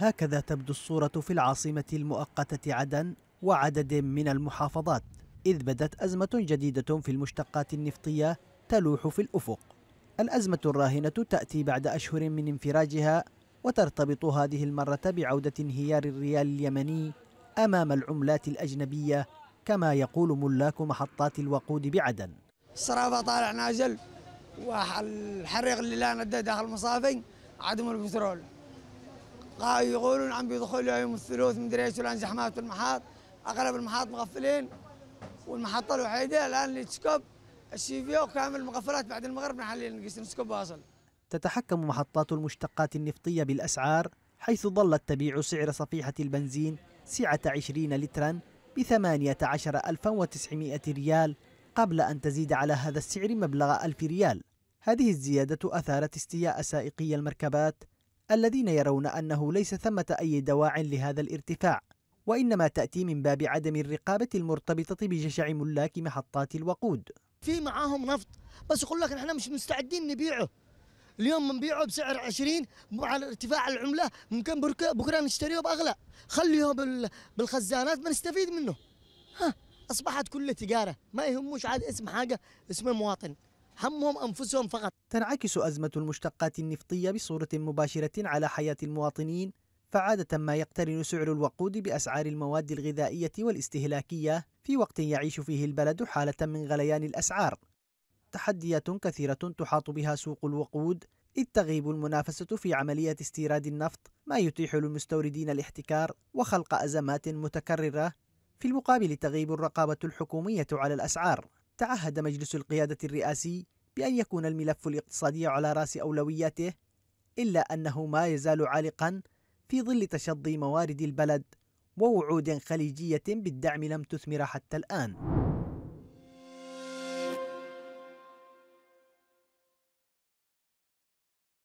هكذا تبدو الصورة في العاصمة المؤقتة عدن وعدد من المحافظات إذ بدت أزمة جديدة في المشتقات النفطية تلوح في الأفق الأزمة الراهنة تأتي بعد أشهر من انفراجها وترتبط هذه المرة بعودة انهيار الريال اليمني أمام العملات الأجنبية كما يقول ملاك محطات الوقود بعدن الصرافة طالع نازل والحريق اللي لا نده داخل المصافي عدم البترول يقولون عم بيدخلوا يوم الثلاث مدري ايش الان زحمات المحاط اغلب المحاط مغفلين والمحطه الوحيده الان اللي تسكب فيو كامل المغفلات بعد المغرب نحل نقيس نسكب واصل تتحكم محطات المشتقات النفطيه بالاسعار حيث ظلت تبيع سعر صفيحه البنزين سعه 20 لترا ب 18900 ريال قبل أن تزيد على هذا السعر مبلغ 1000 ريال هذه الزيادة أثارت استياء سائقي المركبات الذين يرون أنه ليس ثمة أي دواع لهذا الارتفاع وإنما تأتي من باب عدم الرقابة المرتبطة بجشع ملاك محطات الوقود في معاهم نفط بس يقول لك نحن مش مستعدين نبيعه اليوم بنبيعه بسعر 20 على ارتفاع العمله ممكن بكره نشتريه باغلى خليه بالخزانات بنستفيد منه ها اصبحت كل تجاره ما يهموش عاد اسم حاجه اسمه مواطن همهم أنفسهم فقط تنعكس أزمة المشتقات النفطية بصورة مباشرة على حياة المواطنين فعادة ما يقترن سعر الوقود بأسعار المواد الغذائية والاستهلاكية في وقت يعيش فيه البلد حالة من غليان الأسعار تحديات كثيرة تحاط بها سوق الوقود إذ تغيب المنافسة في عملية استيراد النفط ما يتيح للمستوردين الاحتكار وخلق أزمات متكررة في المقابل تغيب الرقابة الحكومية على الأسعار تعهد مجلس القيادة الرئاسي بأن يكون الملف الاقتصادي على رأس أولوياته إلا أنه ما يزال عالقا في ظل تشظي موارد البلد ووعود خليجية بالدعم لم تثمر حتى الآن